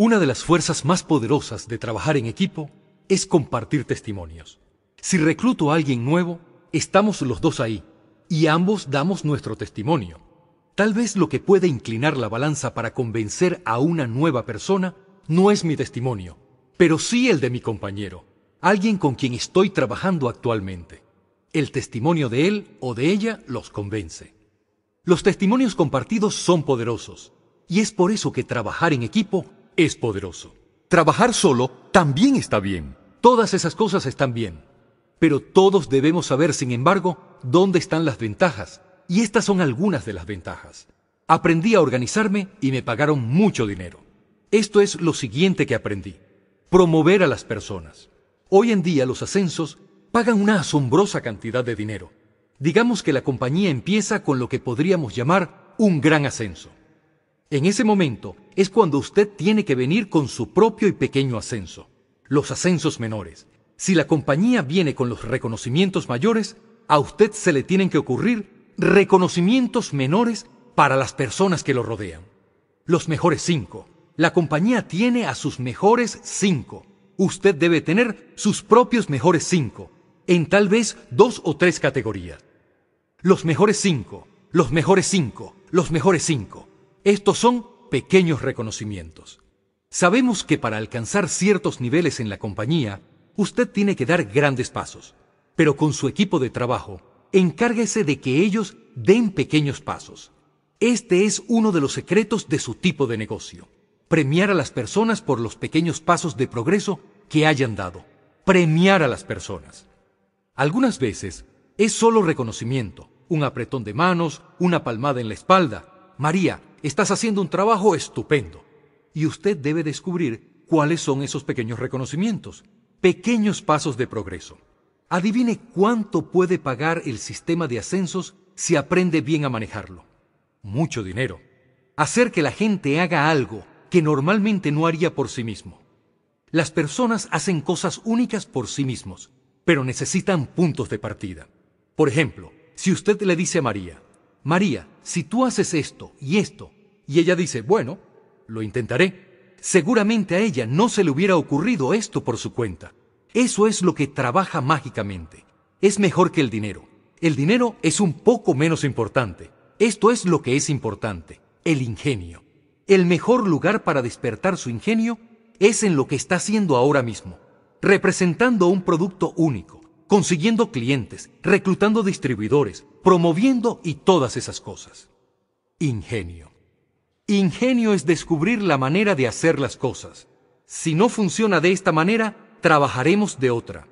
Una de las fuerzas más poderosas de trabajar en equipo es compartir testimonios. Si recluto a alguien nuevo, estamos los dos ahí y ambos damos nuestro testimonio. Tal vez lo que puede inclinar la balanza para convencer a una nueva persona no es mi testimonio, pero sí el de mi compañero, alguien con quien estoy trabajando actualmente. El testimonio de él o de ella los convence. Los testimonios compartidos son poderosos, y es por eso que trabajar en equipo es poderoso. Trabajar solo también está bien. Todas esas cosas están bien. Pero todos debemos saber, sin embargo, dónde están las ventajas. Y estas son algunas de las ventajas. Aprendí a organizarme y me pagaron mucho dinero. Esto es lo siguiente que aprendí. Promover a las personas. Hoy en día los ascensos pagan una asombrosa cantidad de dinero. Digamos que la compañía empieza con lo que podríamos llamar un gran ascenso. En ese momento es cuando usted tiene que venir con su propio y pequeño ascenso, los ascensos menores. Si la compañía viene con los reconocimientos mayores, a usted se le tienen que ocurrir reconocimientos menores para las personas que lo rodean. Los mejores cinco. La compañía tiene a sus mejores cinco. Usted debe tener sus propios mejores cinco, en tal vez dos o tres categorías. Los mejores cinco, los mejores cinco, los mejores cinco. Estos son pequeños reconocimientos. Sabemos que para alcanzar ciertos niveles en la compañía, usted tiene que dar grandes pasos, pero con su equipo de trabajo, encárguese de que ellos den pequeños pasos. Este es uno de los secretos de su tipo de negocio. Premiar a las personas por los pequeños pasos de progreso que hayan dado. Premiar a las personas. Algunas veces es solo reconocimiento, un apretón de manos, una palmada en la espalda. María, estás haciendo un trabajo estupendo. Y usted debe descubrir cuáles son esos pequeños reconocimientos, pequeños pasos de progreso. Adivine cuánto puede pagar el sistema de ascensos si aprende bien a manejarlo. Mucho dinero. Hacer que la gente haga algo que normalmente no haría por sí mismo. Las personas hacen cosas únicas por sí mismos, pero necesitan puntos de partida. Por ejemplo, si usted le dice a María, María, si tú haces esto y esto, y ella dice, bueno, lo intentaré, seguramente a ella no se le hubiera ocurrido esto por su cuenta. Eso es lo que trabaja mágicamente. Es mejor que el dinero. El dinero es un poco menos importante. Esto es lo que es importante, el ingenio. El mejor lugar para despertar su ingenio es en lo que está haciendo ahora mismo, representando un producto único consiguiendo clientes, reclutando distribuidores, promoviendo y todas esas cosas. Ingenio. Ingenio es descubrir la manera de hacer las cosas. Si no funciona de esta manera, trabajaremos de otra.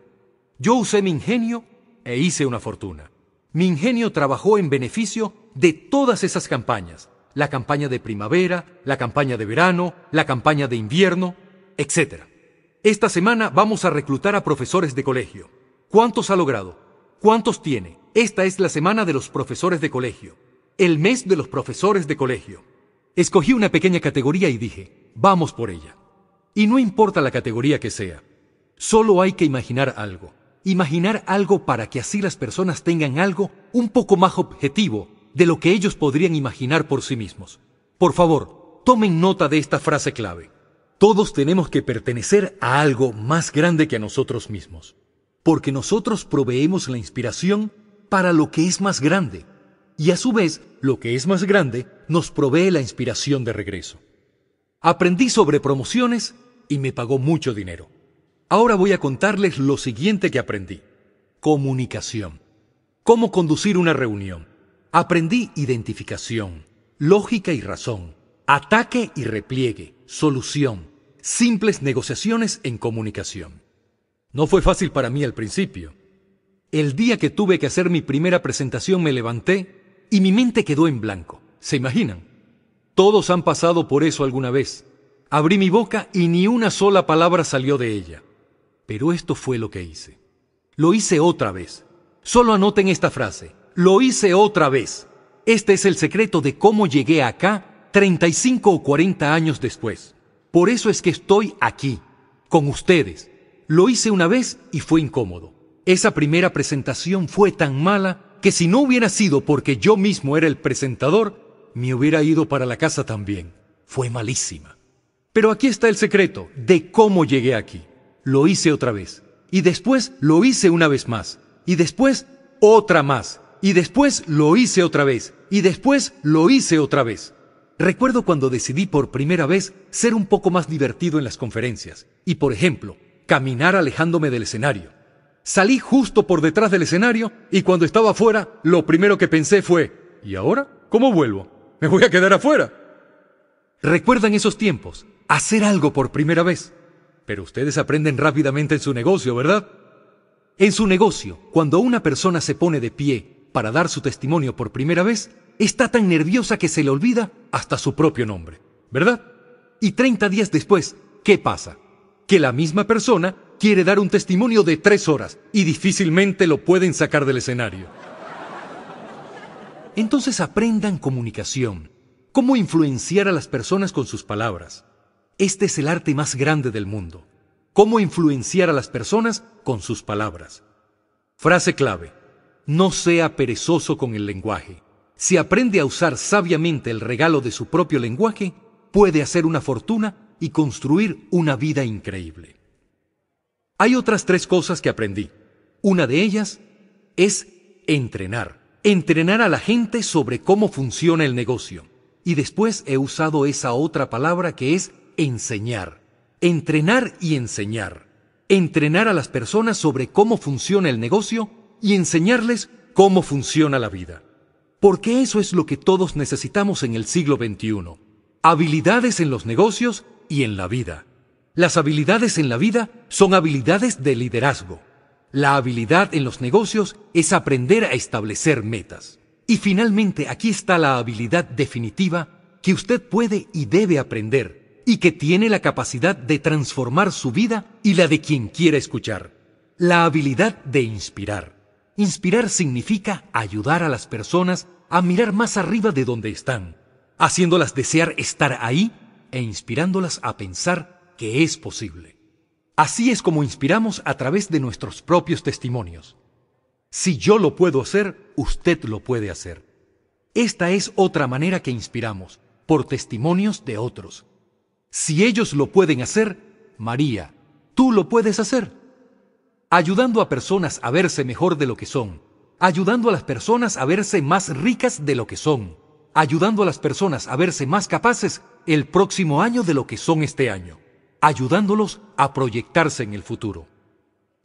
Yo usé mi ingenio e hice una fortuna. Mi ingenio trabajó en beneficio de todas esas campañas. La campaña de primavera, la campaña de verano, la campaña de invierno, etc. Esta semana vamos a reclutar a profesores de colegio. ¿Cuántos ha logrado? ¿Cuántos tiene? Esta es la semana de los profesores de colegio, el mes de los profesores de colegio. Escogí una pequeña categoría y dije, vamos por ella. Y no importa la categoría que sea, solo hay que imaginar algo. Imaginar algo para que así las personas tengan algo un poco más objetivo de lo que ellos podrían imaginar por sí mismos. Por favor, tomen nota de esta frase clave. Todos tenemos que pertenecer a algo más grande que a nosotros mismos porque nosotros proveemos la inspiración para lo que es más grande, y a su vez lo que es más grande nos provee la inspiración de regreso. Aprendí sobre promociones y me pagó mucho dinero. Ahora voy a contarles lo siguiente que aprendí. Comunicación. Cómo conducir una reunión. Aprendí identificación, lógica y razón, ataque y repliegue, solución, simples negociaciones en comunicación. No fue fácil para mí al principio. El día que tuve que hacer mi primera presentación me levanté y mi mente quedó en blanco. ¿Se imaginan? Todos han pasado por eso alguna vez. Abrí mi boca y ni una sola palabra salió de ella. Pero esto fue lo que hice. Lo hice otra vez. Solo anoten esta frase. Lo hice otra vez. Este es el secreto de cómo llegué acá 35 o 40 años después. Por eso es que estoy aquí, con ustedes, lo hice una vez y fue incómodo. Esa primera presentación fue tan mala que si no hubiera sido porque yo mismo era el presentador, me hubiera ido para la casa también. Fue malísima. Pero aquí está el secreto de cómo llegué aquí. Lo hice otra vez. Y después lo hice una vez más. Y después otra más. Y después lo hice otra vez. Y después lo hice otra vez. Recuerdo cuando decidí por primera vez ser un poco más divertido en las conferencias. Y por ejemplo, caminar alejándome del escenario. Salí justo por detrás del escenario y cuando estaba afuera, lo primero que pensé fue, ¿y ahora? ¿Cómo vuelvo? ¿Me voy a quedar afuera? Recuerdan esos tiempos, hacer algo por primera vez. Pero ustedes aprenden rápidamente en su negocio, ¿verdad? En su negocio, cuando una persona se pone de pie para dar su testimonio por primera vez, está tan nerviosa que se le olvida hasta su propio nombre, ¿verdad? Y 30 días después, ¿qué pasa? que la misma persona quiere dar un testimonio de tres horas y difícilmente lo pueden sacar del escenario. Entonces aprendan comunicación, cómo influenciar a las personas con sus palabras. Este es el arte más grande del mundo, cómo influenciar a las personas con sus palabras. Frase clave, no sea perezoso con el lenguaje. Si aprende a usar sabiamente el regalo de su propio lenguaje, puede hacer una fortuna y construir una vida increíble. Hay otras tres cosas que aprendí. Una de ellas es entrenar. Entrenar a la gente sobre cómo funciona el negocio. Y después he usado esa otra palabra que es enseñar. Entrenar y enseñar. Entrenar a las personas sobre cómo funciona el negocio y enseñarles cómo funciona la vida. Porque eso es lo que todos necesitamos en el siglo XXI. Habilidades en los negocios y en la vida. Las habilidades en la vida son habilidades de liderazgo. La habilidad en los negocios es aprender a establecer metas. Y finalmente aquí está la habilidad definitiva que usted puede y debe aprender y que tiene la capacidad de transformar su vida y la de quien quiera escuchar. La habilidad de inspirar. Inspirar significa ayudar a las personas a mirar más arriba de donde están, haciéndolas desear estar ahí e inspirándolas a pensar que es posible. Así es como inspiramos a través de nuestros propios testimonios. Si yo lo puedo hacer, usted lo puede hacer. Esta es otra manera que inspiramos, por testimonios de otros. Si ellos lo pueden hacer, María, tú lo puedes hacer. Ayudando a personas a verse mejor de lo que son, ayudando a las personas a verse más ricas de lo que son, ayudando a las personas a verse más capaces el próximo año de lo que son este año, ayudándolos a proyectarse en el futuro.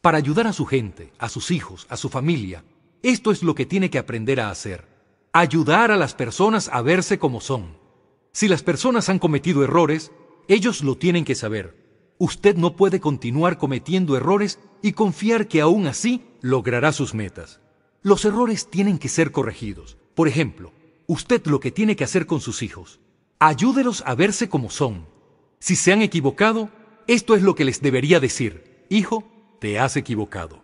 Para ayudar a su gente, a sus hijos, a su familia, esto es lo que tiene que aprender a hacer. Ayudar a las personas a verse como son. Si las personas han cometido errores, ellos lo tienen que saber. Usted no puede continuar cometiendo errores y confiar que aún así logrará sus metas. Los errores tienen que ser corregidos. Por ejemplo, usted lo que tiene que hacer con sus hijos ayúdelos a verse como son. Si se han equivocado, esto es lo que les debería decir. Hijo, te has equivocado.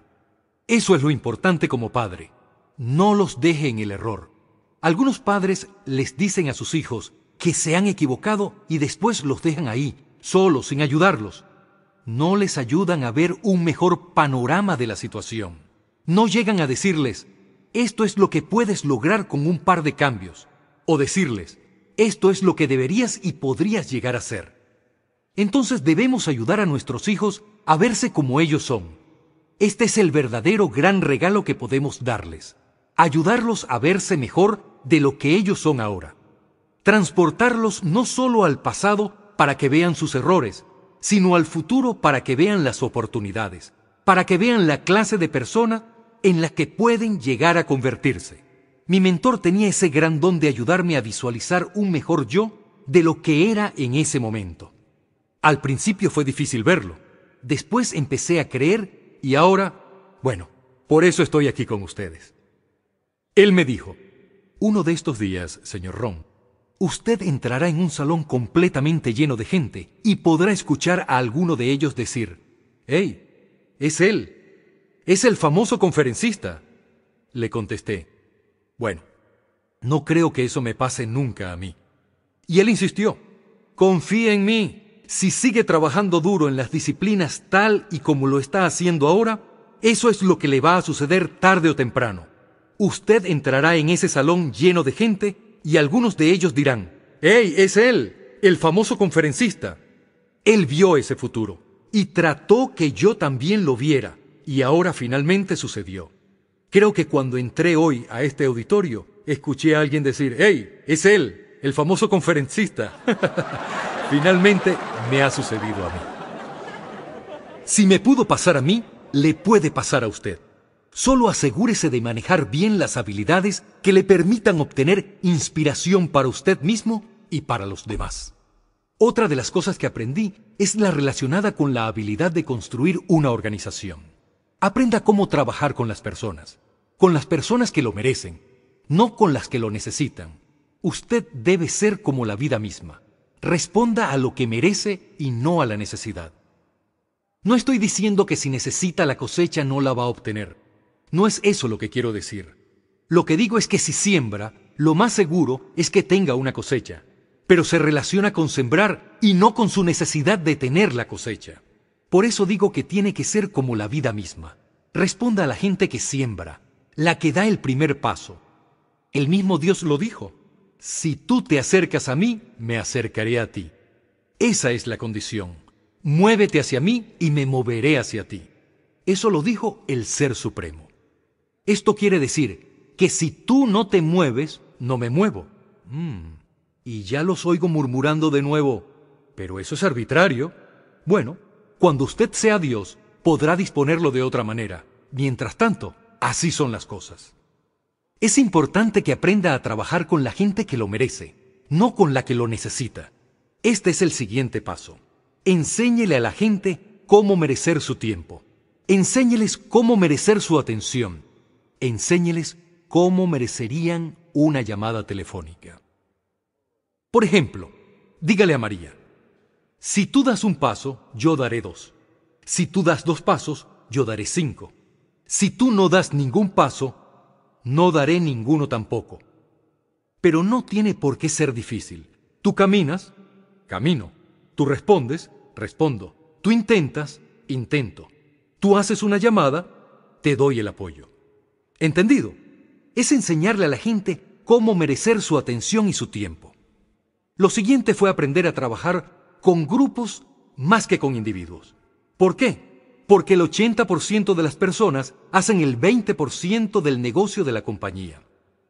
Eso es lo importante como padre. No los deje en el error. Algunos padres les dicen a sus hijos que se han equivocado y después los dejan ahí, solos, sin ayudarlos. No les ayudan a ver un mejor panorama de la situación. No llegan a decirles, esto es lo que puedes lograr con un par de cambios. O decirles, esto es lo que deberías y podrías llegar a ser. Entonces debemos ayudar a nuestros hijos a verse como ellos son. Este es el verdadero gran regalo que podemos darles. Ayudarlos a verse mejor de lo que ellos son ahora. Transportarlos no solo al pasado para que vean sus errores, sino al futuro para que vean las oportunidades, para que vean la clase de persona en la que pueden llegar a convertirse. Mi mentor tenía ese gran don de ayudarme a visualizar un mejor yo de lo que era en ese momento. Al principio fue difícil verlo, después empecé a creer y ahora, bueno, por eso estoy aquí con ustedes. Él me dijo, uno de estos días, señor Ron, usted entrará en un salón completamente lleno de gente y podrá escuchar a alguno de ellos decir, ¡Hey! Es él. Es el famoso conferencista. Le contesté, bueno, no creo que eso me pase nunca a mí. Y él insistió, confía en mí. Si sigue trabajando duro en las disciplinas tal y como lo está haciendo ahora, eso es lo que le va a suceder tarde o temprano. Usted entrará en ese salón lleno de gente y algunos de ellos dirán, ¡Ey, es él! El famoso conferencista. Él vio ese futuro y trató que yo también lo viera, y ahora finalmente sucedió. Creo que cuando entré hoy a este auditorio, escuché a alguien decir, ¡Hey! Es él, el famoso conferencista. Finalmente me ha sucedido a mí. Si me pudo pasar a mí, le puede pasar a usted. Solo asegúrese de manejar bien las habilidades que le permitan obtener inspiración para usted mismo y para los demás. Otra de las cosas que aprendí es la relacionada con la habilidad de construir una organización. Aprenda cómo trabajar con las personas con las personas que lo merecen, no con las que lo necesitan. Usted debe ser como la vida misma. Responda a lo que merece y no a la necesidad. No estoy diciendo que si necesita la cosecha no la va a obtener. No es eso lo que quiero decir. Lo que digo es que si siembra, lo más seguro es que tenga una cosecha, pero se relaciona con sembrar y no con su necesidad de tener la cosecha. Por eso digo que tiene que ser como la vida misma. Responda a la gente que siembra, la que da el primer paso. El mismo Dios lo dijo, si tú te acercas a mí, me acercaré a ti. Esa es la condición. Muévete hacia mí y me moveré hacia ti. Eso lo dijo el Ser Supremo. Esto quiere decir que si tú no te mueves, no me muevo. Mm. Y ya los oigo murmurando de nuevo, pero eso es arbitrario. Bueno, cuando usted sea Dios, podrá disponerlo de otra manera. Mientras tanto, Así son las cosas. Es importante que aprenda a trabajar con la gente que lo merece, no con la que lo necesita. Este es el siguiente paso. Enséñele a la gente cómo merecer su tiempo. Enséñeles cómo merecer su atención. Enséñeles cómo merecerían una llamada telefónica. Por ejemplo, dígale a María, si tú das un paso, yo daré dos. Si tú das dos pasos, yo daré cinco. Si tú no das ningún paso, no daré ninguno tampoco. Pero no tiene por qué ser difícil. Tú caminas, camino. Tú respondes, respondo. Tú intentas, intento. Tú haces una llamada, te doy el apoyo. ¿Entendido? Es enseñarle a la gente cómo merecer su atención y su tiempo. Lo siguiente fue aprender a trabajar con grupos más que con individuos. ¿Por qué? porque el 80% de las personas hacen el 20% del negocio de la compañía.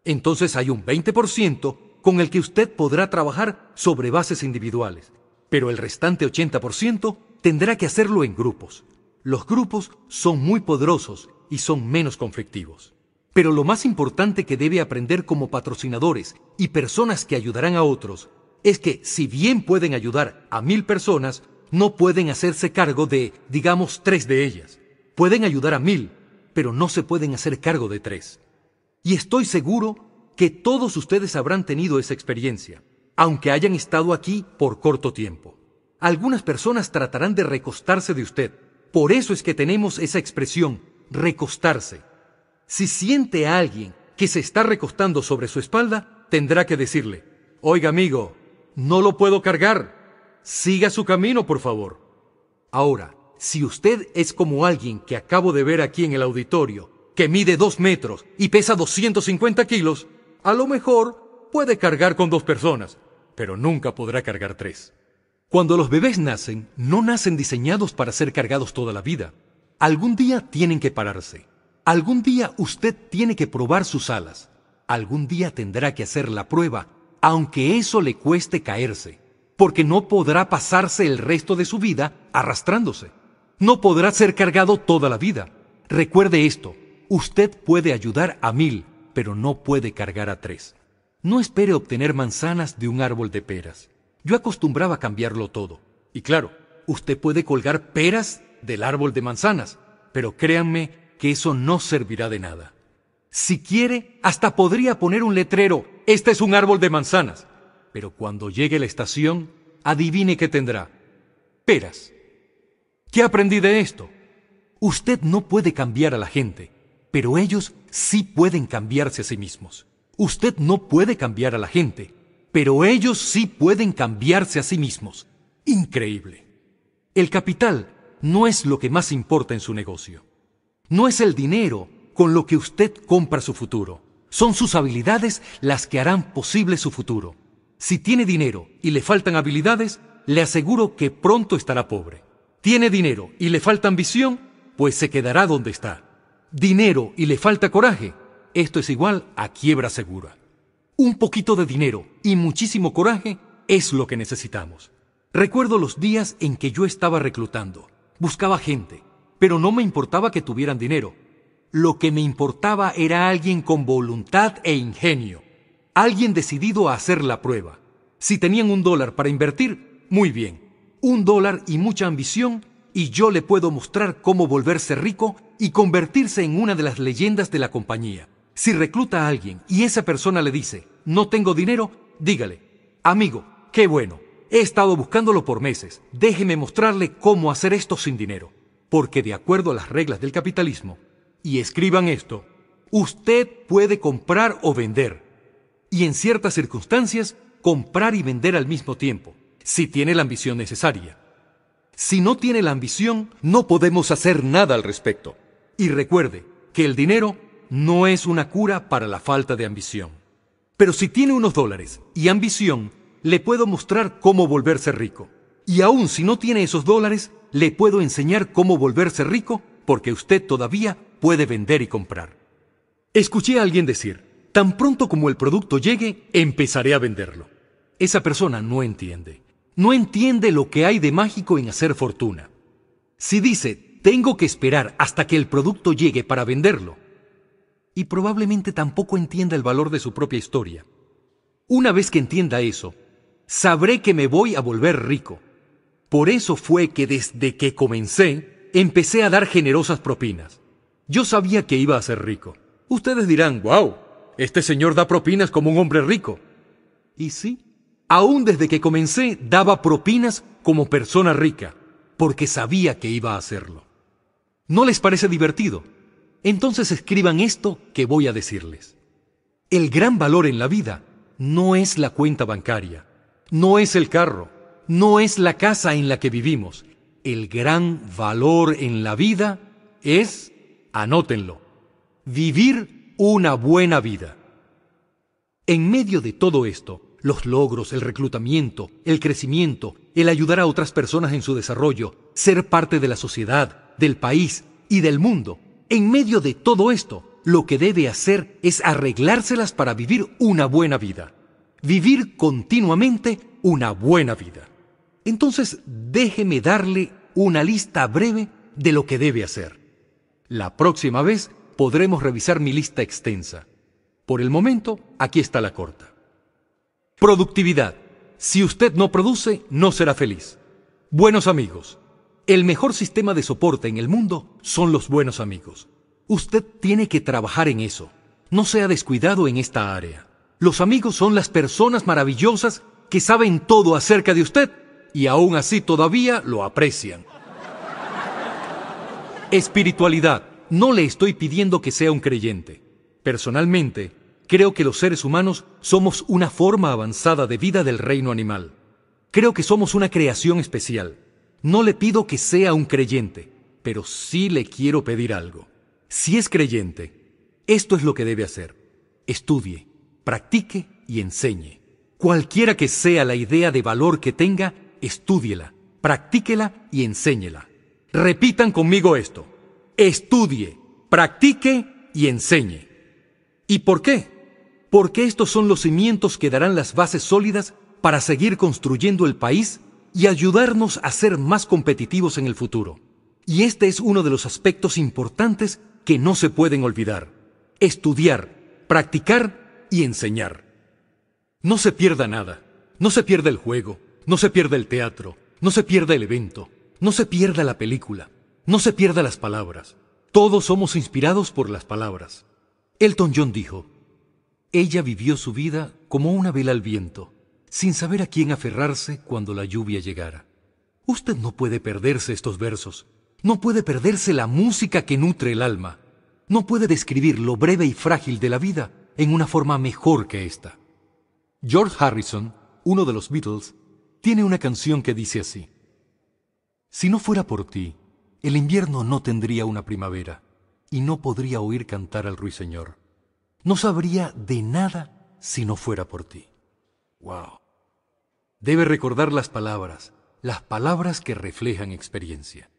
Entonces hay un 20% con el que usted podrá trabajar sobre bases individuales, pero el restante 80% tendrá que hacerlo en grupos. Los grupos son muy poderosos y son menos conflictivos. Pero lo más importante que debe aprender como patrocinadores y personas que ayudarán a otros es que si bien pueden ayudar a mil personas, no pueden hacerse cargo de, digamos, tres de ellas. Pueden ayudar a mil, pero no se pueden hacer cargo de tres. Y estoy seguro que todos ustedes habrán tenido esa experiencia, aunque hayan estado aquí por corto tiempo. Algunas personas tratarán de recostarse de usted. Por eso es que tenemos esa expresión, recostarse. Si siente a alguien que se está recostando sobre su espalda, tendrá que decirle, oiga amigo, no lo puedo cargar Siga su camino, por favor. Ahora, si usted es como alguien que acabo de ver aquí en el auditorio, que mide dos metros y pesa 250 kilos, a lo mejor puede cargar con dos personas, pero nunca podrá cargar tres. Cuando los bebés nacen, no nacen diseñados para ser cargados toda la vida. Algún día tienen que pararse. Algún día usted tiene que probar sus alas. Algún día tendrá que hacer la prueba, aunque eso le cueste caerse porque no podrá pasarse el resto de su vida arrastrándose. No podrá ser cargado toda la vida. Recuerde esto, usted puede ayudar a mil, pero no puede cargar a tres. No espere obtener manzanas de un árbol de peras. Yo acostumbraba cambiarlo todo. Y claro, usted puede colgar peras del árbol de manzanas, pero créanme que eso no servirá de nada. Si quiere, hasta podría poner un letrero, este es un árbol de manzanas pero cuando llegue la estación, adivine qué tendrá. Peras. ¿Qué aprendí de esto? Usted no puede cambiar a la gente, pero ellos sí pueden cambiarse a sí mismos. Usted no puede cambiar a la gente, pero ellos sí pueden cambiarse a sí mismos. Increíble. El capital no es lo que más importa en su negocio. No es el dinero con lo que usted compra su futuro. Son sus habilidades las que harán posible su futuro. Si tiene dinero y le faltan habilidades, le aseguro que pronto estará pobre. Tiene dinero y le falta ambición, pues se quedará donde está. Dinero y le falta coraje, esto es igual a quiebra segura. Un poquito de dinero y muchísimo coraje es lo que necesitamos. Recuerdo los días en que yo estaba reclutando, buscaba gente, pero no me importaba que tuvieran dinero. Lo que me importaba era alguien con voluntad e ingenio alguien decidido a hacer la prueba. Si tenían un dólar para invertir, muy bien. Un dólar y mucha ambición y yo le puedo mostrar cómo volverse rico y convertirse en una de las leyendas de la compañía. Si recluta a alguien y esa persona le dice, no tengo dinero, dígale, amigo, qué bueno, he estado buscándolo por meses, déjeme mostrarle cómo hacer esto sin dinero. Porque de acuerdo a las reglas del capitalismo, y escriban esto, usted puede comprar o vender y en ciertas circunstancias comprar y vender al mismo tiempo, si tiene la ambición necesaria. Si no tiene la ambición, no podemos hacer nada al respecto. Y recuerde que el dinero no es una cura para la falta de ambición. Pero si tiene unos dólares y ambición, le puedo mostrar cómo volverse rico. Y aún si no tiene esos dólares, le puedo enseñar cómo volverse rico porque usted todavía puede vender y comprar. Escuché a alguien decir, Tan pronto como el producto llegue, empezaré a venderlo. Esa persona no entiende. No entiende lo que hay de mágico en hacer fortuna. Si dice, tengo que esperar hasta que el producto llegue para venderlo, y probablemente tampoco entienda el valor de su propia historia. Una vez que entienda eso, sabré que me voy a volver rico. Por eso fue que desde que comencé, empecé a dar generosas propinas. Yo sabía que iba a ser rico. Ustedes dirán, wow, este señor da propinas como un hombre rico. Y sí, aún desde que comencé daba propinas como persona rica, porque sabía que iba a hacerlo. ¿No les parece divertido? Entonces escriban esto que voy a decirles. El gran valor en la vida no es la cuenta bancaria, no es el carro, no es la casa en la que vivimos. El gran valor en la vida es, anótenlo, vivir una buena vida. En medio de todo esto, los logros, el reclutamiento, el crecimiento, el ayudar a otras personas en su desarrollo, ser parte de la sociedad, del país y del mundo. En medio de todo esto, lo que debe hacer es arreglárselas para vivir una buena vida. Vivir continuamente una buena vida. Entonces, déjeme darle una lista breve de lo que debe hacer. La próxima vez podremos revisar mi lista extensa. Por el momento, aquí está la corta. Productividad. Si usted no produce, no será feliz. Buenos amigos. El mejor sistema de soporte en el mundo son los buenos amigos. Usted tiene que trabajar en eso. No sea descuidado en esta área. Los amigos son las personas maravillosas que saben todo acerca de usted y aún así todavía lo aprecian. Espiritualidad. No le estoy pidiendo que sea un creyente. Personalmente, creo que los seres humanos somos una forma avanzada de vida del reino animal. Creo que somos una creación especial. No le pido que sea un creyente, pero sí le quiero pedir algo. Si es creyente, esto es lo que debe hacer. Estudie, practique y enseñe. Cualquiera que sea la idea de valor que tenga, estúdiela, practíquela y enséñela. Repitan conmigo esto estudie, practique y enseñe. ¿Y por qué? Porque estos son los cimientos que darán las bases sólidas para seguir construyendo el país y ayudarnos a ser más competitivos en el futuro. Y este es uno de los aspectos importantes que no se pueden olvidar. Estudiar, practicar y enseñar. No se pierda nada. No se pierda el juego. No se pierda el teatro. No se pierda el evento. No se pierda la película. No se pierda las palabras. Todos somos inspirados por las palabras. Elton John dijo, Ella vivió su vida como una vela al viento, sin saber a quién aferrarse cuando la lluvia llegara. Usted no puede perderse estos versos, no puede perderse la música que nutre el alma, no puede describir lo breve y frágil de la vida en una forma mejor que esta. George Harrison, uno de los Beatles, tiene una canción que dice así, Si no fuera por ti, el invierno no tendría una primavera y no podría oír cantar al ruiseñor. No sabría de nada si no fuera por ti. ¡Wow! Debe recordar las palabras, las palabras que reflejan experiencia.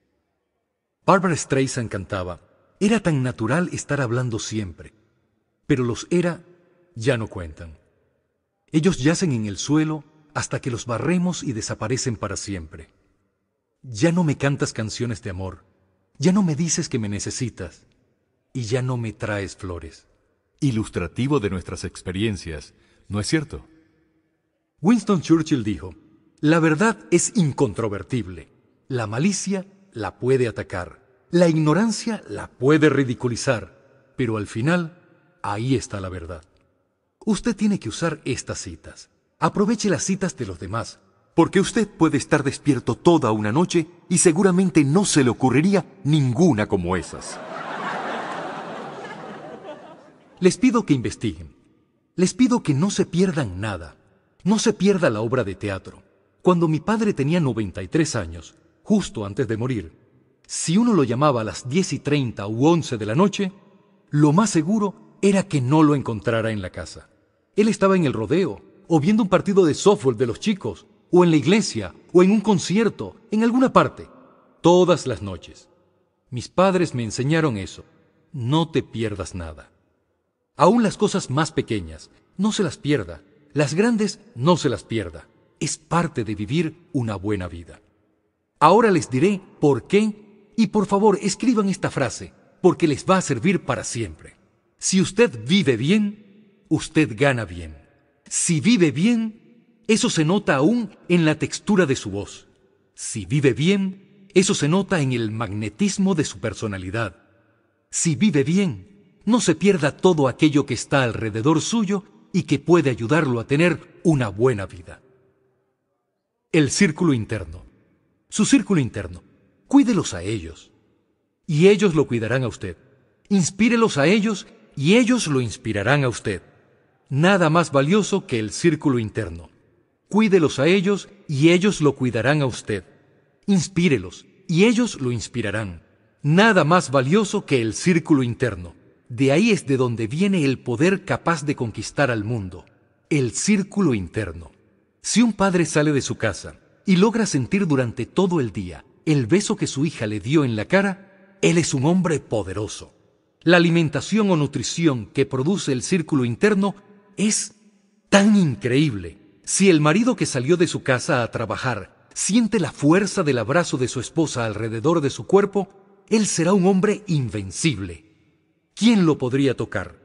Barbara Streisand cantaba, era tan natural estar hablando siempre, pero los era ya no cuentan. Ellos yacen en el suelo hasta que los barremos y desaparecen para siempre. Ya no me cantas canciones de amor, ya no me dices que me necesitas y ya no me traes flores. Ilustrativo de nuestras experiencias, ¿no es cierto? Winston Churchill dijo, la verdad es incontrovertible, la malicia la puede atacar, la ignorancia la puede ridiculizar, pero al final, ahí está la verdad. Usted tiene que usar estas citas. Aproveche las citas de los demás porque usted puede estar despierto toda una noche y seguramente no se le ocurriría ninguna como esas. Les pido que investiguen. Les pido que no se pierdan nada. No se pierda la obra de teatro. Cuando mi padre tenía 93 años, justo antes de morir, si uno lo llamaba a las 10 y 30 u 11 de la noche, lo más seguro era que no lo encontrara en la casa. Él estaba en el rodeo, o viendo un partido de softball de los chicos, o en la iglesia, o en un concierto, en alguna parte, todas las noches. Mis padres me enseñaron eso. No te pierdas nada. Aún las cosas más pequeñas, no se las pierda. Las grandes, no se las pierda. Es parte de vivir una buena vida. Ahora les diré por qué y por favor escriban esta frase, porque les va a servir para siempre. Si usted vive bien, usted gana bien. Si vive bien, eso se nota aún en la textura de su voz. Si vive bien, eso se nota en el magnetismo de su personalidad. Si vive bien, no se pierda todo aquello que está alrededor suyo y que puede ayudarlo a tener una buena vida. El círculo interno. Su círculo interno. Cuídelos a ellos. Y ellos lo cuidarán a usted. Inspírelos a ellos y ellos lo inspirarán a usted. Nada más valioso que el círculo interno. Cuídelos a ellos y ellos lo cuidarán a usted. Inspírelos y ellos lo inspirarán. Nada más valioso que el círculo interno. De ahí es de donde viene el poder capaz de conquistar al mundo. El círculo interno. Si un padre sale de su casa y logra sentir durante todo el día el beso que su hija le dio en la cara, él es un hombre poderoso. La alimentación o nutrición que produce el círculo interno es tan increíble si el marido que salió de su casa a trabajar siente la fuerza del abrazo de su esposa alrededor de su cuerpo, él será un hombre invencible. ¿Quién lo podría tocar?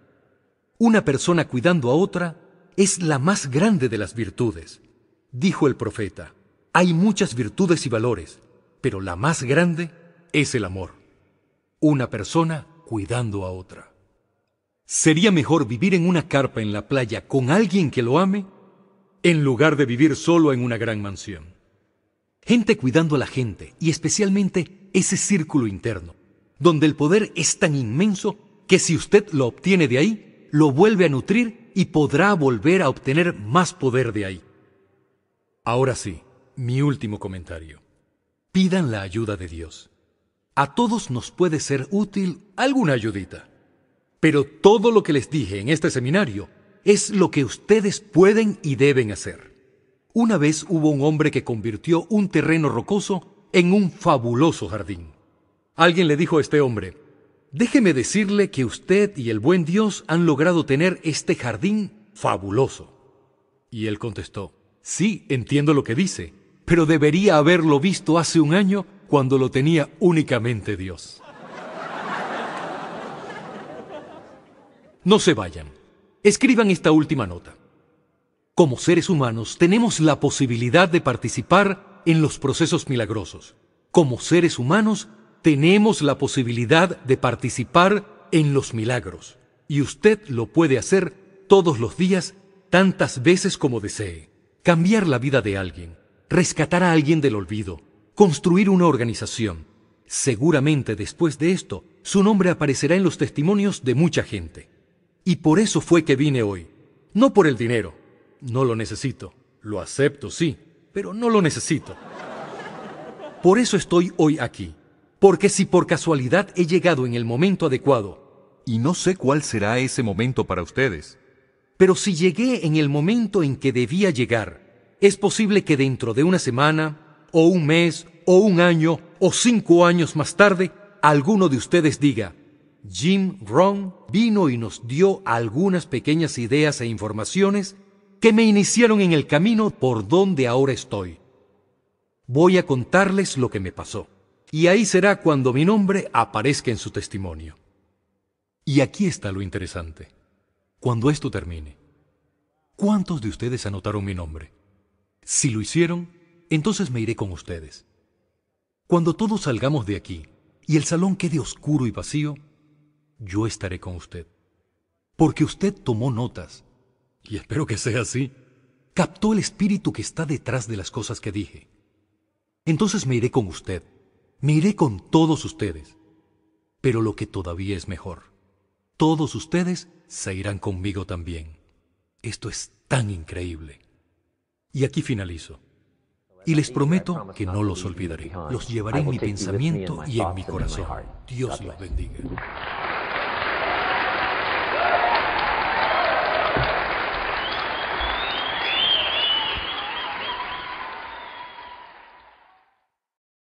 Una persona cuidando a otra es la más grande de las virtudes. Dijo el profeta, hay muchas virtudes y valores, pero la más grande es el amor. Una persona cuidando a otra. ¿Sería mejor vivir en una carpa en la playa con alguien que lo ame en lugar de vivir solo en una gran mansión. Gente cuidando a la gente y especialmente ese círculo interno, donde el poder es tan inmenso que si usted lo obtiene de ahí, lo vuelve a nutrir y podrá volver a obtener más poder de ahí. Ahora sí, mi último comentario. Pidan la ayuda de Dios. A todos nos puede ser útil alguna ayudita. Pero todo lo que les dije en este seminario es lo que ustedes pueden y deben hacer. Una vez hubo un hombre que convirtió un terreno rocoso en un fabuloso jardín. Alguien le dijo a este hombre, déjeme decirle que usted y el buen Dios han logrado tener este jardín fabuloso. Y él contestó, sí, entiendo lo que dice, pero debería haberlo visto hace un año cuando lo tenía únicamente Dios. No se vayan. Escriban esta última nota. Como seres humanos tenemos la posibilidad de participar en los procesos milagrosos. Como seres humanos tenemos la posibilidad de participar en los milagros. Y usted lo puede hacer todos los días, tantas veces como desee. Cambiar la vida de alguien, rescatar a alguien del olvido, construir una organización. Seguramente después de esto, su nombre aparecerá en los testimonios de mucha gente. Y por eso fue que vine hoy. No por el dinero. No lo necesito. Lo acepto, sí, pero no lo necesito. Por eso estoy hoy aquí. Porque si por casualidad he llegado en el momento adecuado, y no sé cuál será ese momento para ustedes, pero si llegué en el momento en que debía llegar, es posible que dentro de una semana, o un mes, o un año, o cinco años más tarde, alguno de ustedes diga, Jim Rohn vino y nos dio algunas pequeñas ideas e informaciones que me iniciaron en el camino por donde ahora estoy. Voy a contarles lo que me pasó, y ahí será cuando mi nombre aparezca en su testimonio. Y aquí está lo interesante. Cuando esto termine, ¿cuántos de ustedes anotaron mi nombre? Si lo hicieron, entonces me iré con ustedes. Cuando todos salgamos de aquí y el salón quede oscuro y vacío, yo estaré con usted. Porque usted tomó notas, y espero que sea así, captó el espíritu que está detrás de las cosas que dije. Entonces me iré con usted, me iré con todos ustedes. Pero lo que todavía es mejor, todos ustedes se irán conmigo también. Esto es tan increíble. Y aquí finalizo. Y les prometo que no los olvidaré. Los llevaré en mi pensamiento y en mi corazón. Dios los bendiga.